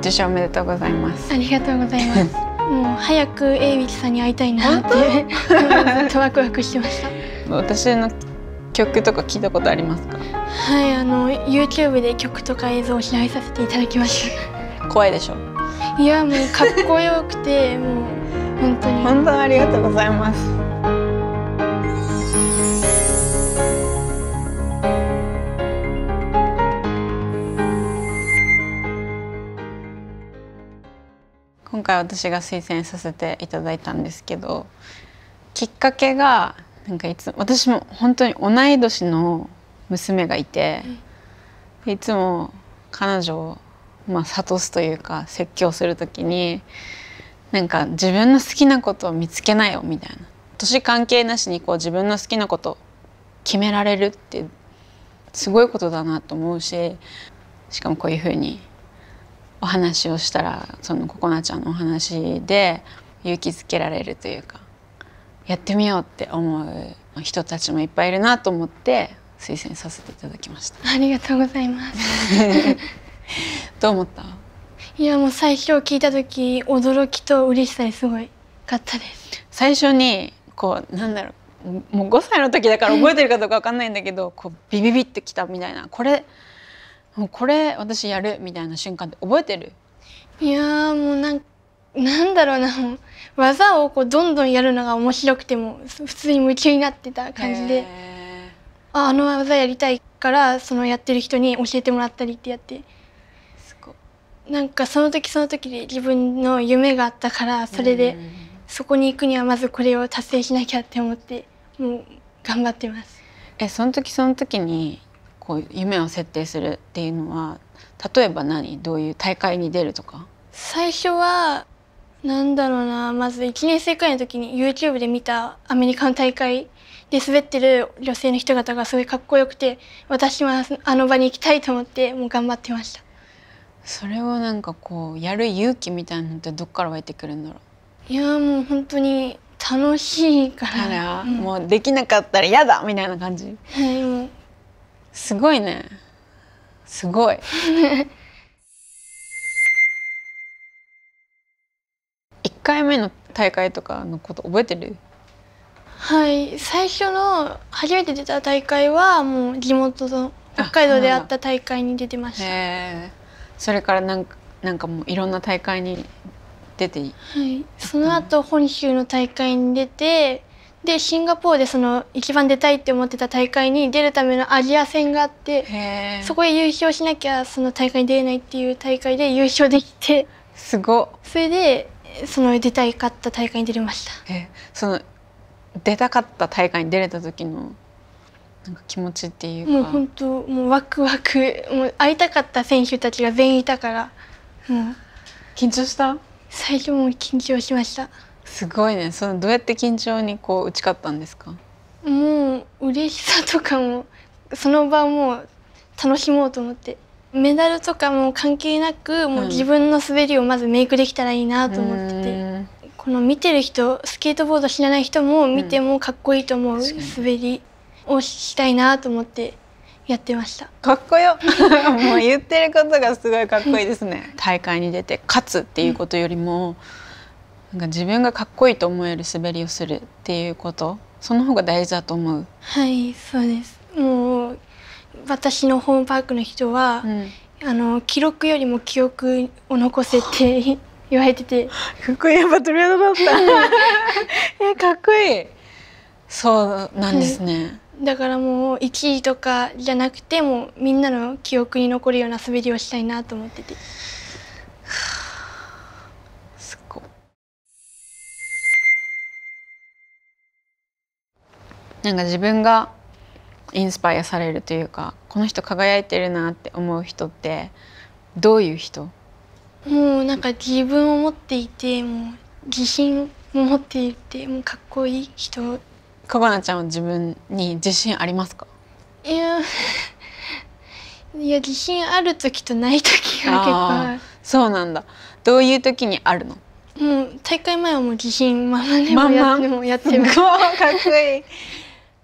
受賞おめでとうございますありがとうございます もう早く永力さんに会いたいなってずっとワクワクしてました私の曲とか聞いたことありますかはいあの YouTube で曲とか映像を開いさせていただきました怖いでしょいやもうかっこよくてもう本当に本当ありがとうございます回私が推薦させていただいたんですけどきっかけがなんかいつ私も本当に同い年の娘がいて、いつも彼女を、まあ、諭すというか説教する時になんか自分の好きなことを見つけなよみたいな年関係なしにこう自分の好きなこと決められるってすごいことだなと思うししかもこういうふうにお話をしたらそのココナちゃんのお話で勇気づけられるというかやってみようって思う人たちもいっぱいいるなと思って推薦させていただきましたありがとうございます どう思ったいやもう最初聞いた時驚きと嬉しさですごいかったです最初にこうなんだろうもう5歳の時だから覚えてるかどうかわかんないんだけど、こうビビビってきたみたいなこれもうこれ私やるみたいな瞬間って覚えてるいやもうなんなんだろうな技をこうどんどんやるのが面白くても普通に夢中になってた感じでああの技やりたいからそのやってる人に教えてもらったりってやってすごなんかその時その時で自分の夢があったからそれでそこに行くにはまずこれを達成しなきゃって思ってもう頑張ってますえその時その時にこう夢を設定するっていうのは例えば何どういう大会に出るとか最初はなんだろうなまず1年生くらいの時に YouTube で見たアメリカの大会で滑ってる女性の人々がすごいかっこよくて私はあの場に行きたいと思ってもう頑張ってましたそれはなんかこうやる勇気みたいなのってどっから湧いてくるんだろういやもう本当に楽しいから、うん、もうできなかったら嫌だみたいな感じ、はい、すごいねすごい 一回目の大会とかのこと覚えてるはい最初の初めて出た大会はもう地元の北海道であった大会に出てましたそれからなんかなんかもういろんな大会に出てはいその後本州の大会に出てでシンガポールでその一番出たいって思ってた大会に出るためのアジア戦があってそこで優勝しなきゃその大会に出れないっていう大会で優勝できてすごそれでその出たかった大会に出れましたその出たかった大会に出れた時のなんか気持ちっていうかもう本当もうワクワクもう会いたかった選手たちが全員いたから、う緊張した最初も緊張しましたすごいねそのどうやって緊張にこう打ち勝ったんですかもう嬉しさとかもその場もう楽しもうと思ってメダルとかも関係なくもう自分の滑りをまずメイクできたらいいなと思ってて、うん、この見てる人スケートボード知らない人も見てもかっこいいと思う、滑りをしたいなと思ってやってましたかっこよ もう言ってることがすごいかっこいいですね大会に出て勝つっていうことよりも、うんなんか自分がかっこいいと思える滑りをするっていうことその方が大事だと思うはいそうですもう私のホームパークの人は、うん、あの記録よりも記憶を残せって言われてて かっこいいやっぱトリアドだったいかっこいいそうなんですね、はい、だからもう1位とかじゃなくてもみんなの記憶に残るような滑りをしたいなと思ってて。なんか自分がインスパイアされるというかこの人輝いてるなって思う人ってどういう人もうなんか自分を持っていてもう自信を持っていてもうかっこいい人かごなちゃんは自分に自信ありますかいや いや自信ある時とない時が結構そうなんだどういう時にあるのもう大会前はもう自信満々でもやってもやってる かっこいい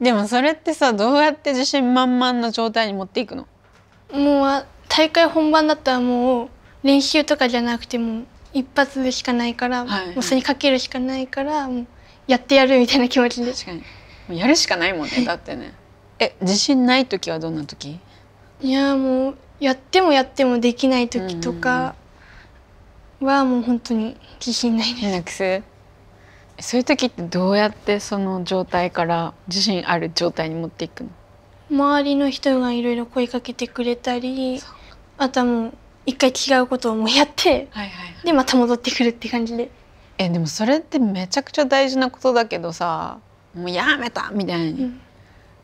でもそれってさどうやって自信満々な状態に持っていくのもう大会本番だったらもう練習とかじゃなくても一発でしかないから、はい、もうそれにかけるしかないからもうやってやるみたいな気持ちで確かにもうやるしかないもんねだってね え自信ない時はどんな時いやもうやってもやってもできない時とかはもう本当に自信ないですそういう時ってどうやってその状態から自信ある状態に持っていくの周りの人がいろいろ声かけてくれたりあとはもう一回違うことをもうやって、はいはいはい、でまた戻ってくるって感じでえでもそれってめちゃくちゃ大事なことだけどさもうやめたみたいに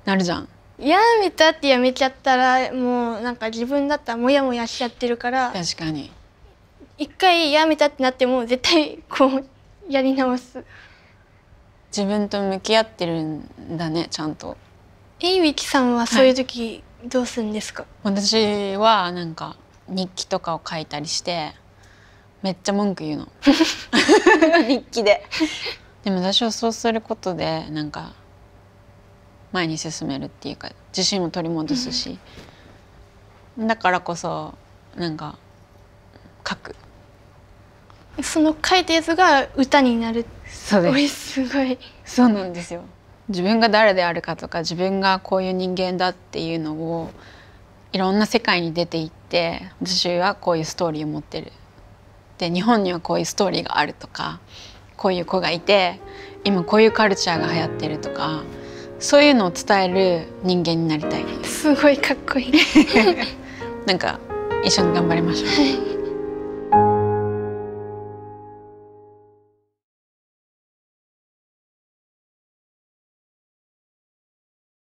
なるじゃん、うん、やめたってやめちゃったらもうなんか自分だったらモヤモヤしちゃってるから確かに一回やめたってなっても絶対こうやり直す自分と向き合ってるんだねちゃんとえいみきさんはそういう時、どうするんですか私はなんか日記とかを書いたりしてめっちゃ文句言うの 日記ででも私はそうすることでなんか前に進めるっていうか自信を取り戻すし、うん、だからこそなんかその書いたやつが歌になるそうですすごいそうなんですよ自分が誰であるかとか自分がこういう人間だっていうのをいろんな世界に出ていって私はこういうストーリーを持ってるで日本にはこういうストーリーがあるとかこういう子がいて今こういうカルチャーが流行ってるとかそういうのを伝える人間になりたいすごいかっこいい なんか一緒に頑張りましょう、はい